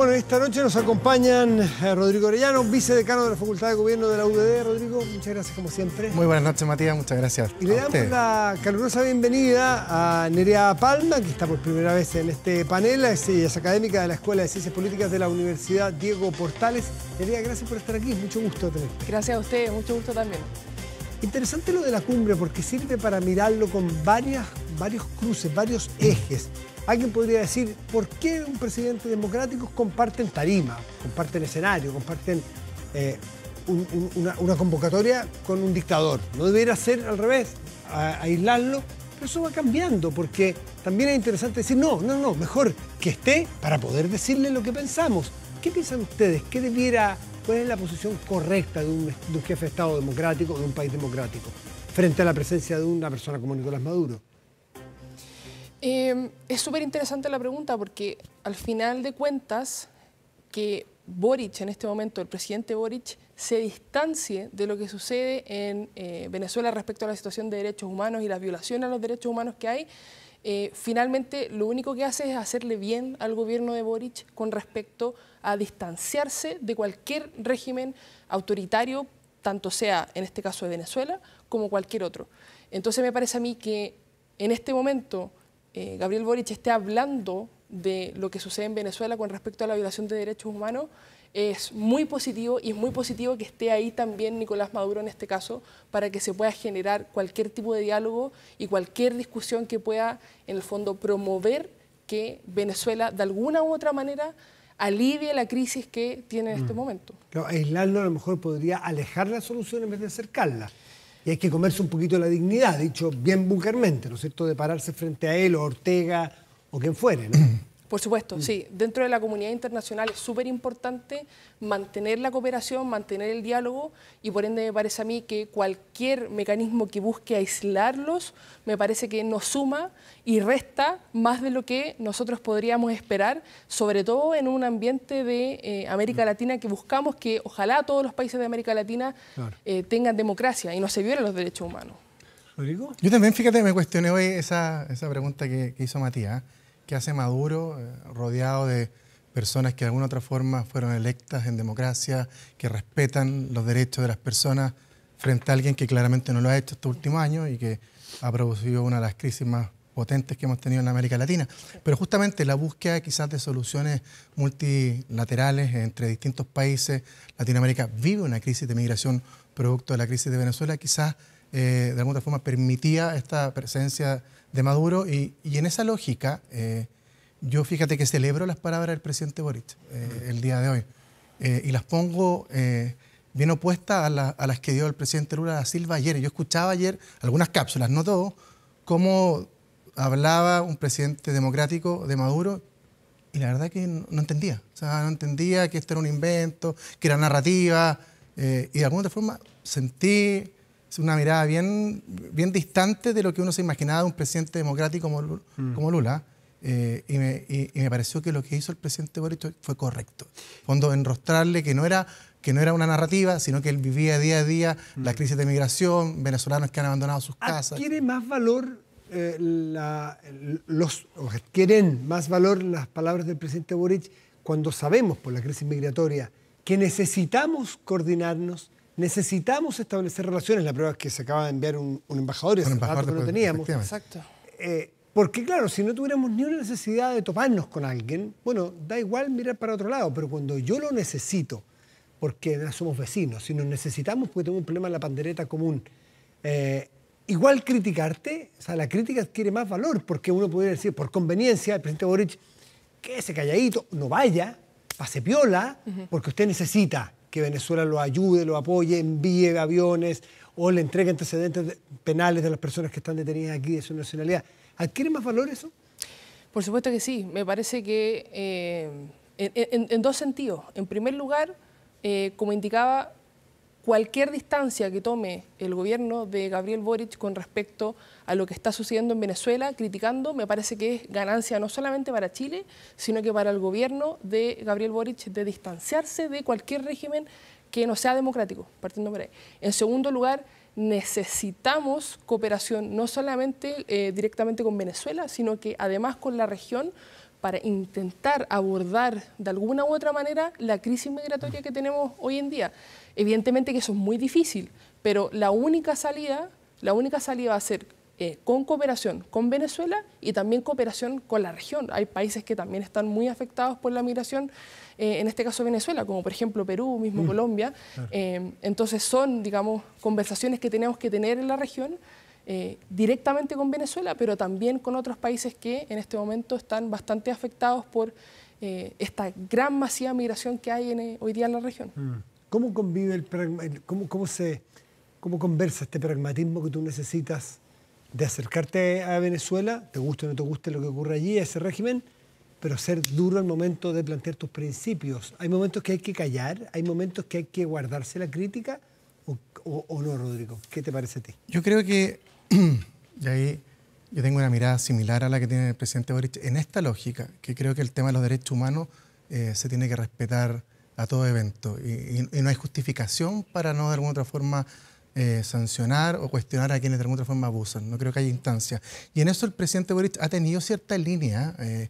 Bueno, esta noche nos acompañan eh, Rodrigo Orellano, vicedecano de la Facultad de Gobierno de la UDD. Rodrigo, muchas gracias como siempre. Muy buenas noches, Matías, muchas gracias. Y le damos la calurosa bienvenida a Nerea Palma, que está por primera vez en este panel. Es, académica de la Escuela de Ciencias Políticas de la Universidad Diego Portales. Nerea, gracias por estar aquí, mucho gusto tenerte. Gracias a usted. mucho gusto también. Interesante lo de la cumbre porque sirve para mirarlo con varias, varios cruces, varios ejes. Alguien podría decir, ¿por qué un presidente democrático comparten tarima, comparten escenario, comparten eh, una, convocatoria con un dictador? No debería ser al revés, aislarlo, pero eso va cambiando porque también es interesante decir, no, no, no, mejor que esté para poder decirle lo que pensamos. ¿Qué piensan ustedes? ¿Qué debiera, cuál es la posición correcta de un, de un jefe de Estado democrático, de un país democrático, frente a la presencia de una persona como Nicolás Maduro? Em, es súper interesante la pregunta porque al final de cuentas que Boric en este momento, el presidente Boric, se distancie de lo que sucede en eh, Venezuela respecto a la situación de derechos humanos y las violaciones a los derechos humanos que hay, eh, finalmente lo único que hace es hacerle bien al gobierno de Boric con respecto a distanciarse de cualquier régimen autoritario, tanto sea en este caso de Venezuela como cualquier otro. Entonces me parece a mí que en este momento eh, Gabriel Boric esté hablando de lo que sucede en Venezuela con respecto a la violación de derechos humanos es muy positivo y es muy positivo que esté ahí también Nicolás Maduro en este caso para que se pueda generar cualquier tipo de diálogo y cualquier discusión que pueda en el fondo promover que Venezuela de alguna u otra manera alivie la crisis que tiene en este mm. momento. aislarlo a lo mejor podría alejar la solución en vez de acercarla y hay que comerse un poquito la dignidad, dicho bien vulgarmente, ¿no es cierto?, de pararse frente a él o Ortega o quien fuere, ¿no? Por supuesto, mm. sí. Dentro de la comunidad internacional es súper importante mantener la cooperación, mantener el diálogo y por ende me parece a mí que cualquier mecanismo que busque aislarlos me parece que nos suma y resta más de lo que nosotros podríamos esperar, sobre todo en un ambiente de eh, América mm. Latina que buscamos que ojalá todos los países de América Latina eh, tengan democracia y no se violen los derechos humanos. Rodrigo. Yo también, fíjate, me cuestioné hoy esa, esa pregunta que hizo Matías que hace Maduro, eh, rodeado de personas que de alguna otra forma fueron electas en democracia, que respetan los derechos de las personas frente a alguien que claramente no lo ha hecho estos últimos años y que ha producido una de las crisis más potentes que hemos tenido en América Latina. Pero justamente la búsqueda quizás de soluciones multilaterales entre distintos países, Latinoamérica vive una crisis de migración producto de la crisis de Venezuela, quizás eh, de alguna forma permitía esta presencia de Maduro y, en esa lógica eh, yo fíjate que celebro las palabras del presidente Boric eh, el día de hoy y las pongo bien opuestas a, las que dio el presidente Lula da Silva ayer. Yo escuchaba ayer algunas cápsulas, no todo, cómo hablaba un presidente democrático de Maduro y la verdad que no, entendía. no entendía que esto era un invento, que era narrativa y de alguna forma sentí es una mirada bien, bien distante de lo que uno se imaginaba de un presidente democrático como, mm. como Lula. Eh, y, me, y, me, pareció que lo que hizo el presidente Boric fue correcto. Fondo, enrostrarle que no era que no era una narrativa, sino que él vivía día a día mm. la crisis de migración, venezolanos que han abandonado sus casas. ¿Tiene más valor eh, la, los adquieren más valor las palabras del presidente Boric cuando sabemos por la crisis migratoria que necesitamos coordinarnos, necesitamos establecer relaciones. La prueba es que se acaba de enviar un, embajador y un embajador que no teníamos. Exacto. Eh, porque claro, si no tuviéramos ni una necesidad de toparnos con alguien, bueno, da igual mirar para otro lado, pero cuando yo lo necesito, porque no somos vecinos, si nos necesitamos porque tenemos un problema en la pandereta común, eh, igual criticarte, o sea, la crítica adquiere más valor, porque uno podría decir, por conveniencia, el presidente Boric, ese calladito, no vaya, pase piola, porque usted necesita que Venezuela lo ayude, lo apoye, envíe aviones o le entregue antecedentes penales de las personas que están detenidas aquí de su nacionalidad. ¿Adquiere más valor eso? Por supuesto que sí. Me parece que eh, en, dos sentidos. En primer lugar, eh, como indicaba, cualquier distancia que tome el gobierno de Gabriel Boric con respecto a lo que está sucediendo en Venezuela, criticando, me parece que es ganancia no solamente para Chile, sino que para el gobierno de Gabriel Boric de distanciarse de cualquier régimen que no sea democrático, partiendo por ahí. En segundo lugar, necesitamos cooperación no solamente eh, directamente con Venezuela, sino que además con la región, para intentar abordar de alguna u otra manera la crisis migratoria que tenemos hoy en día. Evidentemente que eso es muy difícil, pero la única salida, la única salida va a ser eh, con cooperación con Venezuela y también cooperación con la región. Hay países que también están muy afectados por la migración, eh, en este caso Venezuela, como por ejemplo Perú, mismo mm, Colombia. Eh, entonces son, digamos, conversaciones que tenemos que tener en la región eh, directamente con Venezuela, pero también con otros países que en este momento están bastante afectados por eh, esta gran masiva migración que hay en, eh, hoy día en la región. Mm. ¿Cómo convive el, cómo, se, cómo conversa este pragmatismo que tú necesitas de acercarte a Venezuela, te guste o no te guste lo que ocurre allí, ese régimen, pero ser duro al momento de plantear tus principios. Hay momentos que hay que callar, hay momentos que hay que guardarse la crítica o, no, Rodrigo? ¿Qué te parece a ti? Yo creo que, y ahí yo tengo una mirada similar a la que tiene el presidente Boric, en esta lógica, que creo que el tema de los derechos humanos eh, se tiene que respetar a todo evento y, no hay justificación para no de alguna otra forma eh, sancionar o cuestionar a quienes de alguna otra forma abusan. No creo que haya instancia. Y en eso el presidente Boric ha tenido cierta línea. Eh.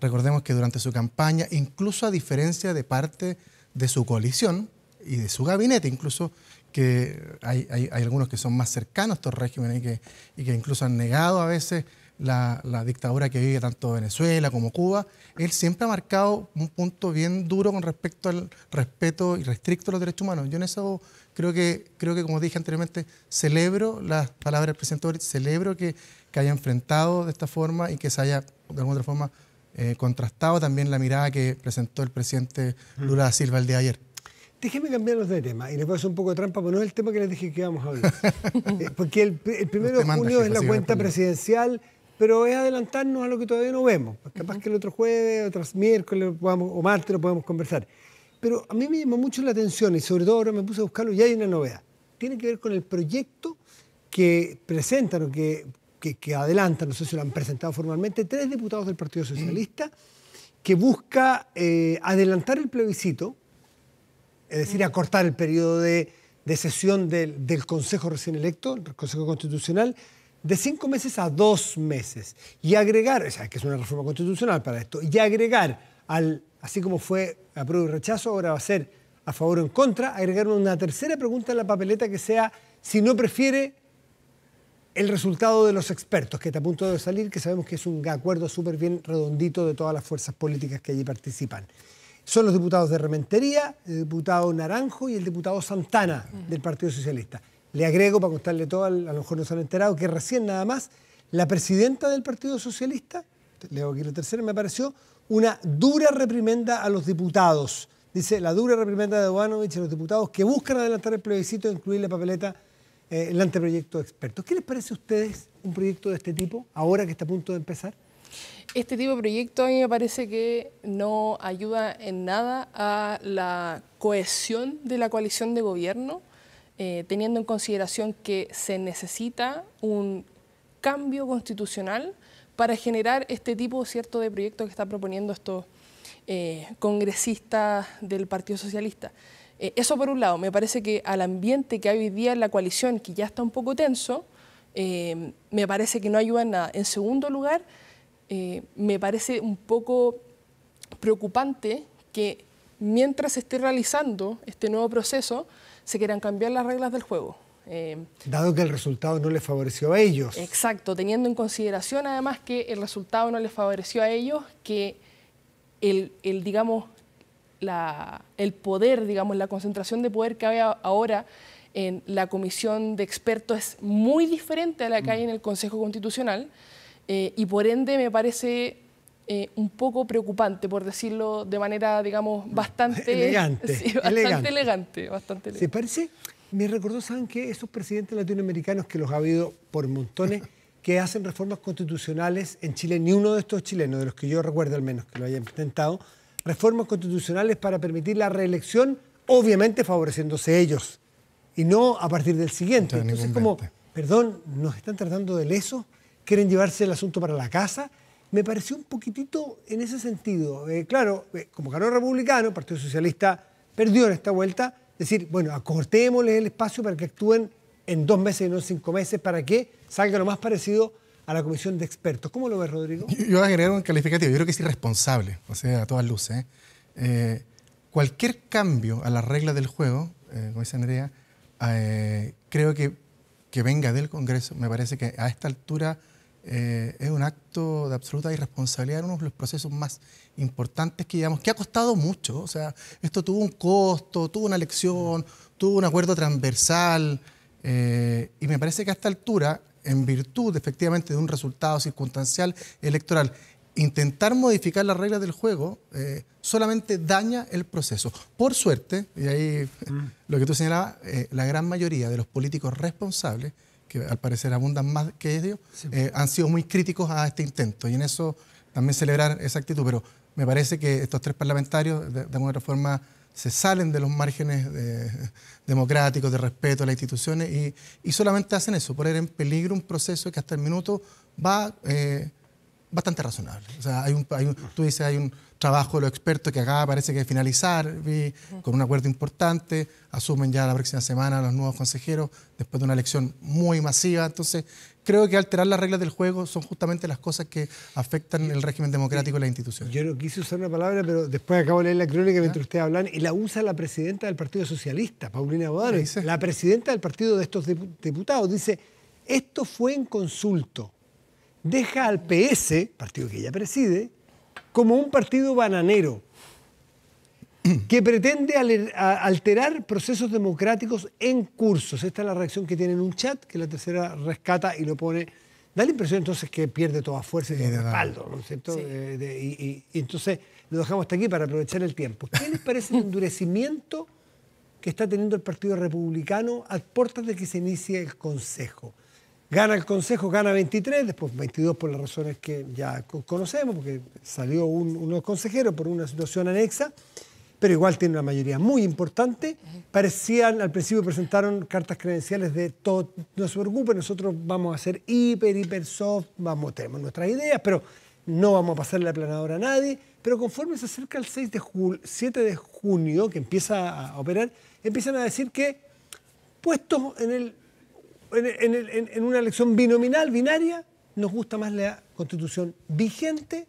recordemos que durante su campaña, incluso a diferencia de parte de su coalición y de su gabinete, incluso que hay, algunos que son más cercanos a estos regímenes y que, y que incluso han negado a veces la, dictadura que vive tanto Venezuela como Cuba, él siempre ha marcado un punto bien duro con respecto al respeto y restricto a los derechos humanos. Yo en eso creo que, creo que como dije anteriormente, celebro las palabras del presidente Boric, celebro que, haya enfrentado de esta forma y que se haya, de alguna otra forma, eh, contrastado también la mirada que presentó el presidente Lula da Silva el día de ayer. Déjeme cambiarlos de tema y a hacer un poco de trampa, pero no es el tema que les dije que íbamos a hablar. Eh, porque el, primero de junio es la cuenta presidencial, pero es adelantarnos a lo que todavía no vemos. Pues capaz que el otro jueves, otros miércoles o martes lo podemos conversar. Pero a mí me llamó mucho la atención y sobre todo ahora me puse a buscarlo y hay una novedad. Tiene que ver con el proyecto que presentan o que, que, adelantan, no sé si lo han presentado formalmente, tres diputados del Partido mm. Socialista, que busca eh, adelantar el plebiscito es decir, mm. acortar el periodo de, sesión del, Consejo recién electo, el Consejo Constitucional, de cinco meses a dos meses. Y agregar, o sea, que es una reforma constitucional para esto, y agregar, al, así como fue apruebo y rechazo, ahora va a ser a favor o en contra, agregar una tercera pregunta en la papeleta que sea si no prefiere el resultado de los expertos, que está a punto de salir, que sabemos que es un acuerdo súper bien redondito de todas las fuerzas políticas que allí participan son los diputados de Rementería, el diputado Naranjo y el diputado Santana del Partido Socialista. Le agrego, para contarle todo, a lo mejor no se han enterado, que recién nada más la presidenta del Partido Socialista, leo aquí la tercera, me pareció una dura reprimenda a los diputados. Dice, la dura reprimenda de y a los diputados que buscan adelantar el plebiscito e incluir la papeleta, en eh, el anteproyecto de expertos. ¿Qué les parece a ustedes un proyecto de este tipo, ahora que está a punto de empezar? Este tipo de proyecto a mí me parece que no ayuda en nada a la cohesión de la coalición de gobierno, eh, teniendo en consideración que se necesita un cambio constitucional para generar este tipo cierto de proyectos que está proponiendo estos eh, congresistas del Partido Socialista. Eh, eso por un lado, me parece que al ambiente que hay hoy día en la coalición, que ya está un poco tenso, me parece que no ayuda en nada. En segundo lugar, eh, me parece un poco preocupante que mientras se esté realizando este nuevo proceso, se quieran cambiar las reglas del juego. Eh, Dado que el resultado no les favoreció a ellos. Exacto, teniendo en consideración además que el resultado no les favoreció a ellos, que el, digamos, la, el poder, digamos, la concentración de poder que hay ahora en la comisión de expertos es muy diferente a la que hay mm. en el Consejo Constitucional. Eh, y por ende me parece eh, un poco preocupante, por decirlo de manera, digamos, mm, bastante elegante. elegante. bastante elegante. parece? Me recordó, ¿saben qué? Esos presidentes latinoamericanos que los ha habido por montones, que hacen reformas constitucionales en Chile, ni uno de estos chilenos, de los que yo recuerdo al menos que lo hayan intentado, reformas constitucionales para permitir la reelección, obviamente favoreciéndose ellos, y no a partir del siguiente. Entonces Entonces, como, perdón, nos están tratando de ESO? quieren llevarse el asunto para la casa. Me pareció un poquitito en ese sentido. Eh, claro, eh, como ganó Republicano, el Partido Socialista perdió en esta vuelta, decir, bueno, acortémosles el espacio para que actúen en dos meses y no en cinco meses, para que salga lo más parecido a la comisión de expertos. ¿Cómo lo ves, Rodrigo? Yo, a agregar un calificativo, yo creo que es irresponsable, o sea, a todas luces. ¿eh? cualquier cambio a la regla del juego, como dice Andrea, creo que, que venga del Congreso, me parece que a esta altura eh, es un acto de absoluta irresponsabilidad uno de los procesos más importantes que llevamos, que ha costado mucho. O sea, esto tuvo un costo, tuvo una elección, tuvo un acuerdo transversal. Eh, y me parece que a esta altura, en virtud efectivamente de un resultado circunstancial electoral, intentar modificar las reglas del juego eh, solamente daña el proceso. Por suerte, y ahí mm. lo que tú señalabas, la gran mayoría de los políticos responsables que al parecer abundan más que ellos, eh, han sido muy críticos a este intento. Y en eso también celebrar esa actitud. Pero me parece que estos tres parlamentarios, de, alguna alguna forma, se salen de los márgenes democráticos, de respeto a las instituciones y, solamente hacen eso, poner en peligro un proceso que hasta el minuto va eh, bastante razonable. O sea, hay un, tú dices, hay un trabajo de los expertos que acá parece que finalizar, con un acuerdo importante, asumen ya la próxima semana los nuevos consejeros, después de una elección muy masiva. Entonces, creo que alterar las reglas del juego son justamente las cosas que afectan el régimen democrático y la institución. Yo no quise usar una palabra, pero después acabo de leer la crónica mientras ustedes hablan, y la usa la presidenta del Partido Socialista, Paulina Bodano, la presidenta del partido de estos diputados, dice, esto fue en consulto deja al PS, partido que ella preside, como un partido bananero que pretende alterar procesos democráticos en cursos. Esta es la reacción que tiene en un chat, que la tercera rescata y lo pone. Da la impresión entonces que pierde toda fuerza y respaldo, ¿no es cierto? Eh, y, y, entonces lo dejamos hasta aquí para aprovechar el tiempo. ¿Qué les parece el endurecimiento que está teniendo el Partido Republicano a puertas de que se inicie el Consejo? Gana el Consejo, gana 23, después 22 por las razones que ya conocemos, porque salió un, unos consejeros por una situación anexa, pero igual tiene una mayoría muy importante. Parecían, al principio presentaron cartas credenciales de todo, no se preocupe, nosotros vamos a ser hiper, hiper soft, vamos, tenemos nuestras ideas, pero no vamos a pasarle la planadora a nadie. Pero conforme se acerca el 6 de 7 de junio, que empieza a operar, empiezan a decir que puestos en el en, una elección binominal, binaria, nos gusta más la constitución vigente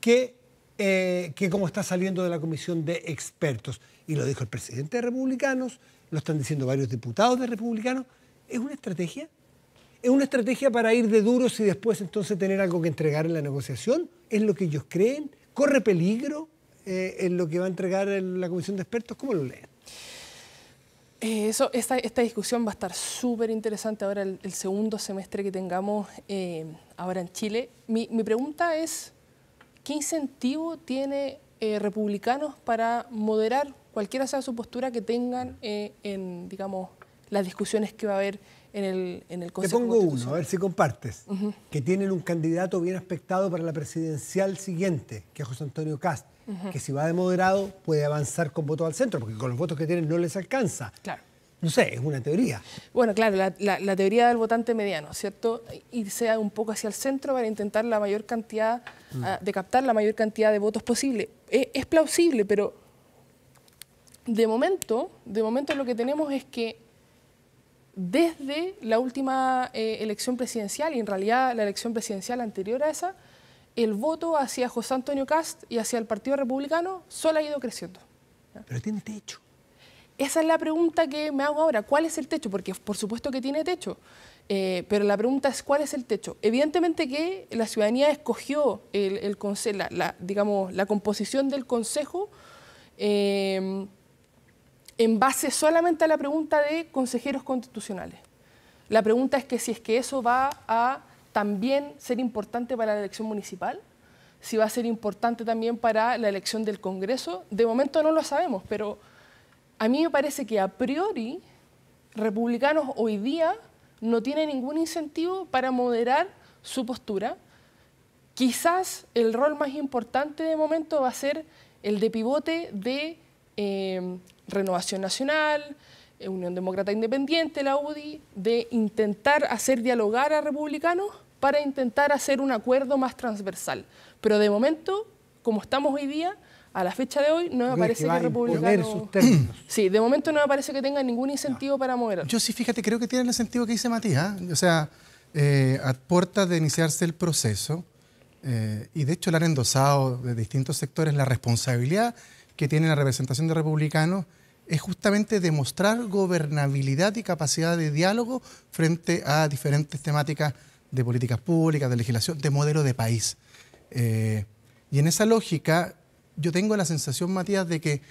que, eh, que como está saliendo de la comisión de expertos. Y lo dijo el presidente de Republicanos, lo están diciendo varios diputados de Republicanos. ¿Es una estrategia? ¿Es una estrategia para ir de duros y después entonces tener algo que entregar en la negociación? ¿Es lo que ellos creen? ¿Corre peligro eh, en lo que va a entregar la comisión de expertos? ¿Cómo lo leen? Eh, eso, esta, esta, discusión va a estar súper interesante ahora el, segundo semestre que tengamos eh, ahora en Chile. Mi, pregunta es, ¿qué incentivo tiene eh, republicanos para moderar cualquiera sea su postura que tengan en, digamos, las discusiones que va a haber en el, en el Consejo Te pongo uno, a ver si compartes, que tienen un candidato bien aspectado para la presidencial siguiente, que es José Antonio Castro que si va de moderado puede avanzar con votos al centro, porque con los votos que tienen no les alcanza. Claro. No sé, es una teoría. Bueno, claro, la, teoría del votante mediano, ¿cierto? Irse un poco hacia el centro para intentar la mayor cantidad, mm. ah, de captar la mayor cantidad de votos posible. Es, plausible, pero de momento, de momento lo que tenemos es que desde la última eh, elección presidencial, y en realidad la elección presidencial anterior a esa, el voto hacia José Antonio Cast y hacia el Partido Republicano solo ha ido creciendo. Pero tiene techo. Esa es la pregunta que me hago ahora. ¿Cuál es el techo? Porque por supuesto que tiene techo. Eh, pero la pregunta es cuál es el techo. Evidentemente que la ciudadanía escogió el, la, digamos, la composición del Consejo eh, en base solamente a la pregunta de consejeros constitucionales. La pregunta es que si es que eso va a también ser importante para la elección municipal, si va a ser importante también para la elección del Congreso, de momento no lo sabemos, pero a mí me parece que a priori republicanos hoy día no tienen ningún incentivo para moderar su postura. Quizás el rol más importante de momento va a ser el de pivote de eh, Renovación Nacional, eh, Unión Demócrata Independiente, la UDI, de intentar hacer dialogar a republicanos para intentar hacer un acuerdo más transversal. Pero de momento, como estamos hoy día, a la fecha de hoy no me parece que, que Sí, de momento no me parece que tenga ningún incentivo para mover. Yo sí, fíjate, creo que tiene el incentivo que dice Matías. ¿ah? O sea, eh, a puertas de iniciarse el proceso, eh, y de hecho le han endosado de distintos sectores la responsabilidad que tiene la representación de republicanos, es justamente demostrar gobernabilidad y capacidad de diálogo frente a diferentes temáticas de políticas públicas, de legislación, de modelo de país. Eh, y en esa lógica, yo tengo la sensación, Matías, de que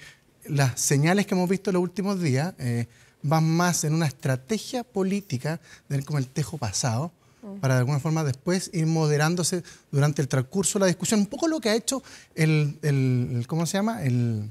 las señales que hemos visto en los últimos días eh, van más en una estrategia política del como el tejo pasado, mm. para de alguna forma después ir moderándose durante el transcurso de la discusión. Un poco lo que ha hecho el, ¿cómo se llama? El,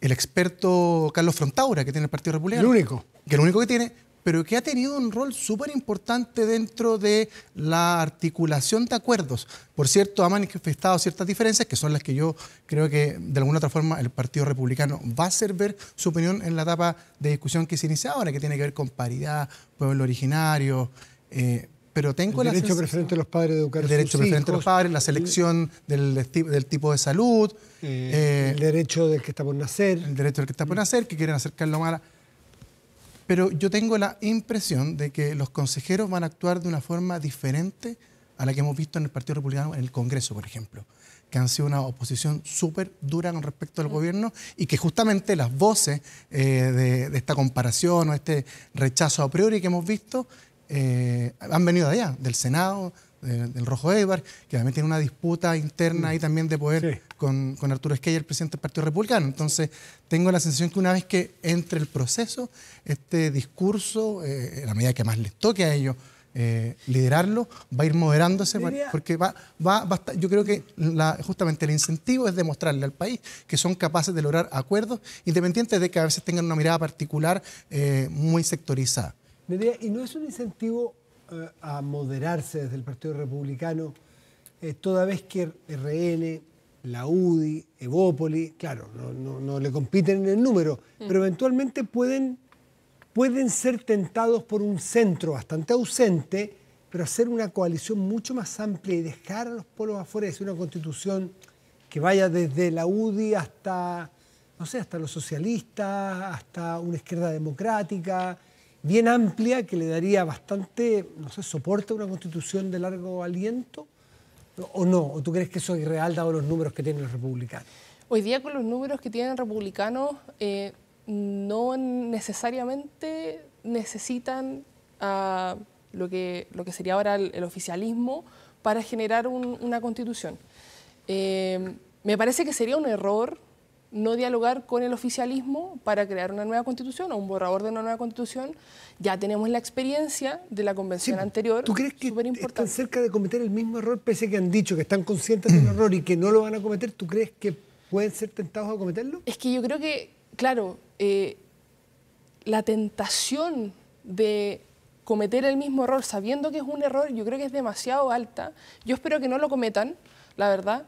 el experto Carlos Frontaura, que tiene el Partido Republicano. El único. Que el único que tiene, pero que ha tenido un rol súper importante dentro de la articulación de acuerdos. Por cierto, ha manifestado ciertas diferencias, que son las que yo creo que de alguna otra forma el Partido Republicano va a hacer ver su opinión en la etapa de discusión que se inicia ahora, que tiene que ver con paridad, pueblo originario. Eh, pero tengo el derecho preferente de los padres de educar el derecho preferente de los padres la selección del, tipo de salud eh, eh, el derecho del que está por nacer el derecho del que está por mm. nacer que quieren acercarlo más a pero yo tengo la impresión de que los consejeros van a actuar de una forma diferente a la que hemos visto en el Partido Republicano en el Congreso, por ejemplo, que han sido una oposición súper dura con respecto al mm. gobierno y que justamente las voces eh, de, esta comparación o este rechazo a priori que hemos visto eh, han venido de allá, del Senado, del Rojo Eibar, que también tiene una disputa interna ahí mm. también de poder con, con, Arturo Esquella, el presidente del Partido Republicano. Entonces, tengo la sensación que una vez que entre el proceso, este discurso, eh, en la medida que más les toque a ellos, eh, liderarlo, va a ir moderándose, porque va, va, yo creo que justamente el incentivo es demostrarle al país que son capaces de lograr acuerdos, independientes de que a veces tengan una mirada particular eh, muy sectorizada. y no es un incentivo a moderarse desde el Partido Republicano, eh, toda vez que RN, la UDI, Evópoli, claro, no, le compiten en el número, mm. pero eventualmente pueden, ser tentados por un centro bastante ausente, pero hacer una coalición mucho más amplia y dejar a los polos afuera, es una constitución que vaya desde la UDI hasta, no sé, hasta los socialistas, hasta una izquierda democrática, bien amplia que le daría bastante, no sé, soporte a una constitución de largo aliento? ¿O no? ¿O tú crees que eso es irreal dado los números que tienen los republicanos? Hoy día con los números que tienen republicanos eh, no necesariamente necesitan ah, lo, que, lo que sería ahora el, oficialismo para generar una constitución. Eh, me parece que sería un error no dialogar con el oficialismo para crear una nueva constitución o un borrador de una nueva constitución. Ya tenemos la experiencia de la convención pues, anterior. ¿Tú crees que están cerca de cometer el mismo error, pese a que han dicho que están conscientes del error y que no lo van a cometer? ¿Tú crees que pueden ser tentados a cometerlo? Es que yo creo que, claro, eh, la tentación de cometer el mismo error sabiendo que es un error, yo creo que es demasiado alta. Yo espero que no lo cometan, la verdad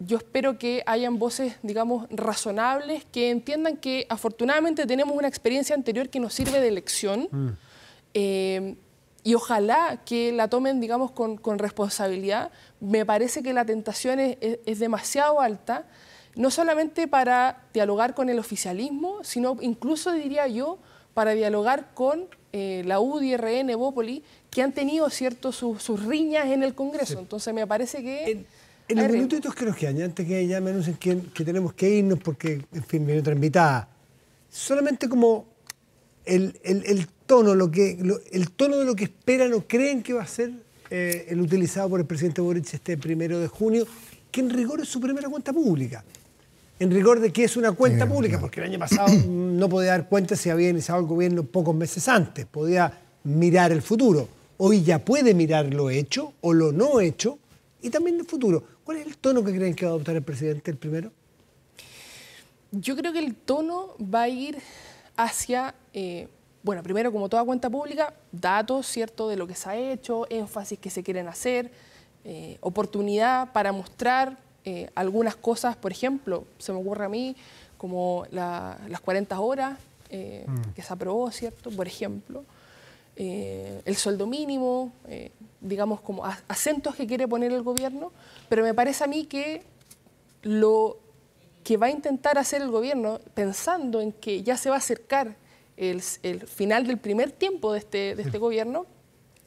yo espero que hayan voces, digamos, razonables que entiendan que afortunadamente tenemos una experiencia anterior que nos sirve de lección. Mm. Eh, y ojalá que la tomen, digamos, con, responsabilidad. Me parece que la tentación es, demasiado alta, no solamente para dialogar con el oficialismo, sino incluso, diría yo, para dialogar con eh, la UDRN, Bópoli, que han tenido, ¿cierto?, sus riñas en el Congreso. Entonces, me parece que... En los minutitos que nos quedan, antes que ya me anuncien que, tenemos que irnos porque, en fin, viene otra invitada, solamente como el, tono, lo que, el tono de lo que esperan o creen que va a ser eh, el utilizado por el presidente Boric este primero de junio, que en rigor es su primera cuenta pública. En rigor de que es una cuenta pública, porque el año pasado no podía dar cuenta si había iniciado el gobierno pocos meses antes, podía mirar el futuro. Hoy ya puede mirar lo hecho o lo no hecho y también el futuro. ¿Cuál es el tono que creen que va a adoptar el presidente el primero? Yo creo que el tono va a ir hacia, eh, bueno, primero como toda cuenta pública, datos, ¿cierto?, de lo que se ha hecho, énfasis que se quieren hacer, eh, oportunidad para mostrar eh, algunas cosas, por ejemplo, se me ocurre a mí, como las 40 horas mm. que se aprobó, ¿cierto?, por ejemplo. Eh, el sueldo mínimo, eh, digamos como acentos que quiere poner el gobierno, pero me parece a mí que lo que va a intentar hacer el gobierno, pensando en que ya se va a acercar el, final del primer tiempo de este, de este gobierno,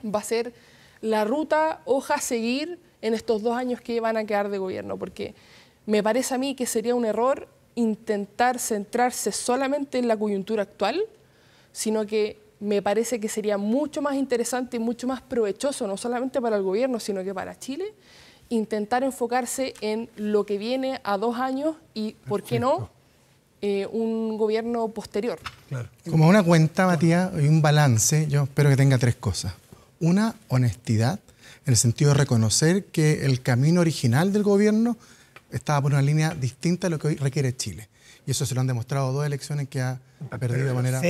va a ser la ruta hoja a seguir en estos dos años que van a quedar de gobierno, porque me parece a mí que sería un error intentar centrarse solamente en la coyuntura actual, sino que me parece que sería mucho más interesante y mucho más provechoso, no solamente para el gobierno, sino que para Chile, intentar enfocarse en lo que viene a dos años y, ¿por qué no?, eh, un gobierno posterior. Como una cuenta, Matías, y un balance, yo espero que tenga tres cosas. Una, honestidad, en el sentido de reconocer que el camino original del gobierno estaba por una línea distinta a lo que hoy requiere Chile. Y eso se lo han demostrado dos elecciones que ha perdido de manera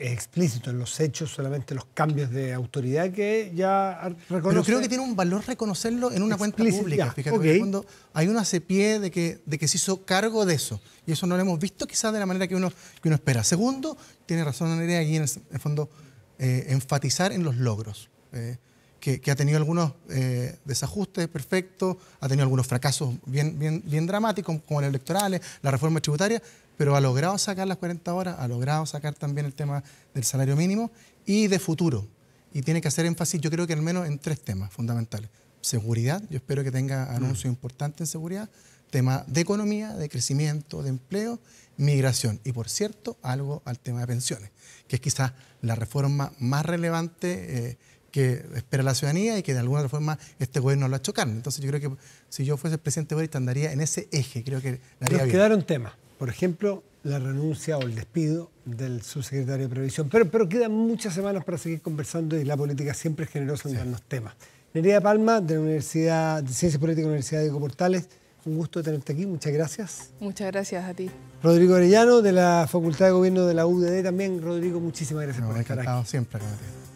es explícito en los hechos, solamente los cambios de autoridad que ya reconoce. Pero creo que tiene un valor reconocerlo en una cuenta pública. Ya, fíjate, okay. cuando hay una hace de que, de que se hizo cargo de eso. Y eso no lo hemos visto quizás de la manera que uno, que uno espera. Segundo, tiene razón Andrea aquí en el, fondo eh, enfatizar en los logros. Eh, que, ha tenido algunos eh, desajustes perfectos, ha tenido algunos fracasos bien, bien, bien dramáticos, como los electorales, la reforma tributaria, pero ha logrado sacar las 40 horas, ha logrado sacar también el tema del salario mínimo y de futuro. Y tiene que hacer énfasis, yo creo que al menos en tres temas fundamentales. Seguridad, yo espero que tenga mm. anuncio importante en seguridad, tema de economía, de crecimiento, de empleo, migración y, por cierto, algo al tema de pensiones, que es quizás la reforma más relevante eh, que espera la ciudadanía y que de alguna forma este gobierno lo ha chocado. Entonces yo creo que si yo fuese el presidente Boris andaría en ese eje, creo que... Nos quedaron temas. Por ejemplo, la renuncia o el despido del subsecretario de Previsión. Pero, pero quedan muchas semanas para seguir conversando y la política siempre es generosa en sí. darnos temas. Nerida Palma, de la Universidad de Ciencias Políticas Universidad de Coportales. un gusto tenerte aquí, muchas gracias. Muchas gracias a ti. Rodrigo Arellano, de la Facultad de Gobierno de la UDD también. Rodrigo, muchísimas gracias por estar aquí. siempre,